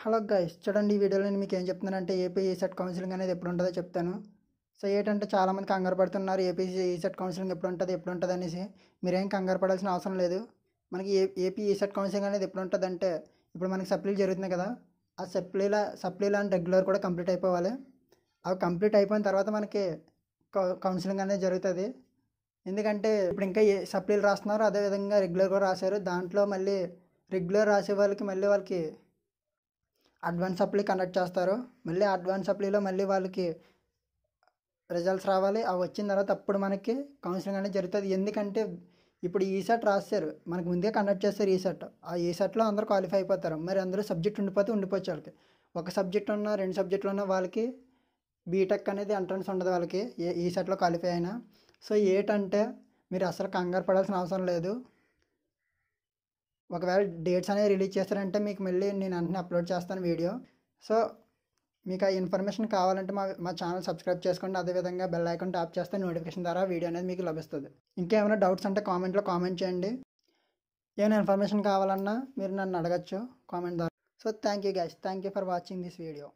hello guys చూడండి ఈ వీడియోలో నేను మీకు ఏం చెప్తున్నాను అంటే ఏపీ ఈసెట్ కౌన్సిలింగ్ అనేది ఎప్పుడు ఉంటుందో చెప్తాను సో ఏంటంటే చాలామంది కంగారు పడుతున్నారు ఏపీ ఈసెట్ కౌన్సిలింగ్ ఎప్పుడు ఉంటుంది ఎప్పుడు ఉంటుంది అనేసి మీరేం కంగారు పడాల్సిన అవసరం లేదు మనకి ఏ ఏపీ ఈసెట్ కౌన్సిలింగ్ అనేది ఎప్పుడు ఉంటుంది అంటే ఇప్పుడు మనకి సప్లీలు జరుగుతున్నాయి కదా ఆ సప్లీల సప్లీలు అని రెగ్యులర్ కూడా కంప్లీట్ అయిపోవాలి అవి కంప్లీట్ అయిపోయిన తర్వాత మనకి కౌన్సిలింగ్ అనేది జరుగుతుంది ఎందుకంటే ఇప్పుడు ఇంకా ఏ సప్లీలు రాస్తున్నారు అదేవిధంగా రెగ్యులర్ కూడా రాశారు దాంట్లో మళ్ళీ రెగ్యులర్ రాసే వాళ్ళకి మళ్ళీ వాళ్ళకి అడ్వాన్స్ సప్లీ కండక్ట్ చేస్తారు మళ్ళీ అడ్వాన్స్ సప్లీలో మళ్ళీ వాళ్ళకి రిజల్ట్స్ రావాలి అవి వచ్చిన తర్వాత అప్పుడు మనకి కౌన్సిలింగ్ అనేది జరుగుతుంది ఎందుకంటే ఇప్పుడు ఈ సెట్ రాస్తారు మనకు ముందే కండక్ట్ చేస్తారు ఈ సెట్ ఆ ఈ సెట్లో అందరూ క్వాలిఫై అయిపోతారు మరి అందరూ సబ్జెక్ట్ ఉండిపోతే ఉండిపోవచ్చు వాళ్ళకి ఒక సబ్జెక్ట్ ఉన్న రెండు సబ్జెక్టులు ఉన్న వాళ్ళకి బీటెక్ అనేది ఎంట్రన్స్ ఉండదు వాళ్ళకి ఏ ఈ సెట్లో క్వాలిఫై అయినా సో ఏటంటే మీరు అసలు కంగారు పడాల్సిన అవసరం లేదు ఒకవేళ డేట్స్ అనేవి రిలీజ్ చేస్తారంటే మీకు మళ్ళీ నేను వెంటనే అప్లోడ్ చేస్తాను వీడియో సో మీకు ఆ ఇన్ఫర్మేషన్ కావాలంటే మా మా ఛానల్ సబ్స్క్రైబ్ చేసుకోండి అదేవిధంగా బెల్ ఐకాన్ టాప్ చేస్తే నోటిఫికేషన్ ద్వారా వీడియో అనేది మీకు లభిస్తుంది ఇంకేమైనా డౌట్స్ అంటే కామెంట్లో కామెంట్ చేయండి ఏమైనా ఇన్ఫర్మేషన్ కావాలన్నా మీరు నన్ను అడగచ్చు కామెంట్ ద్వారా so thank you guys thank you for watching this video